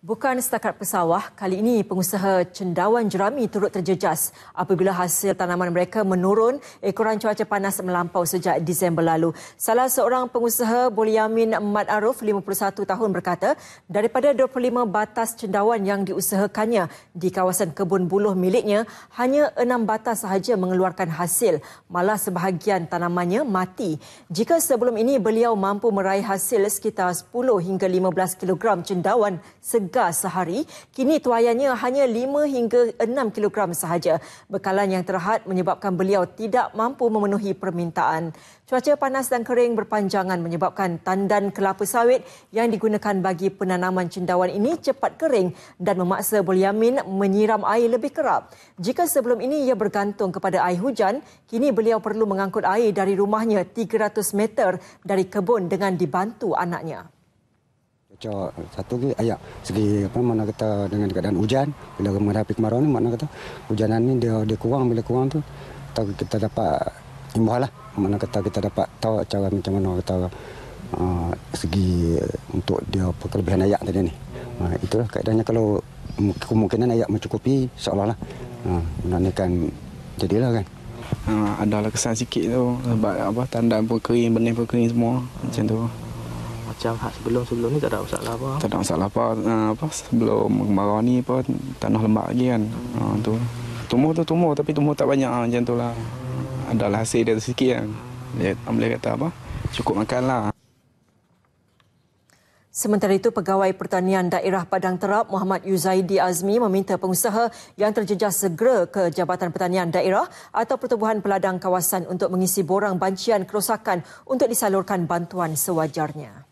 Bukan setakat pesawah, kali ini pengusaha cendawan jerami turut terjejas apabila hasil tanaman mereka menurun ekoran cuaca panas melampau sejak Disember lalu. Salah seorang pengusaha, Bolyamin Mat Aruf, 51 tahun berkata, daripada 25 batas cendawan yang diusahakannya di kawasan kebun buluh miliknya, hanya 6 batas sahaja mengeluarkan hasil, malah sebahagian tanamannya mati. Jika sebelum ini beliau mampu meraih hasil sekitar 10 hingga 15 kilogram cendawan gas sehari, kini tuayannya hanya 5 hingga 6 kilogram sahaja. Bekalan yang terhad menyebabkan beliau tidak mampu memenuhi permintaan. Cuaca panas dan kering berpanjangan menyebabkan tandan kelapa sawit yang digunakan bagi penanaman cendawan ini cepat kering dan memaksa Bulyamin menyiram air lebih kerap. Jika sebelum ini ia bergantung kepada air hujan, kini beliau perlu mengangkut air dari rumahnya 300 meter dari kebun dengan dibantu anaknya cuaca satu lagi ayak segi apa mana kata dengan keadaan hujan bila menghadapi kemarau ni mana kata hujanan ni dia dia kurang bila kurang tu tahu kita dapat imbah lah mana kata kita dapat tahu cara macam mana kata uh, ah, segi untuk dia apa kelebihan ayak tadi ni uh, itulah keadaannya kalau kemungkinan ayak mencukupi insyaallah lah uh, ah, menanikan jadilah kan Ha, adalah kesan sikit tu sebab apa tandan pun kering benih pun kering semua macam tu macam hak sebelum-sebelum ni tak ada masalah apa. Tak ada masalah apa. Uh, apa sebelum kemarau ni apa tanah lembap lagi kan. Ha hmm. uh, tu. Tumbuh tu tumbuh tapi tumbuh tak banyak uh, macam tulah. Hmm. Ada hasil dia sikit kan. Dia ambil kata apa? Cukup makan lah. Sementara itu, Pegawai Pertanian Daerah Padang Terap Muhammad Yuzaidi Azmi meminta pengusaha yang terjejas segera ke Jabatan Pertanian Daerah atau Pertubuhan Peladang Kawasan untuk mengisi borang bancian kerosakan untuk disalurkan bantuan sewajarnya.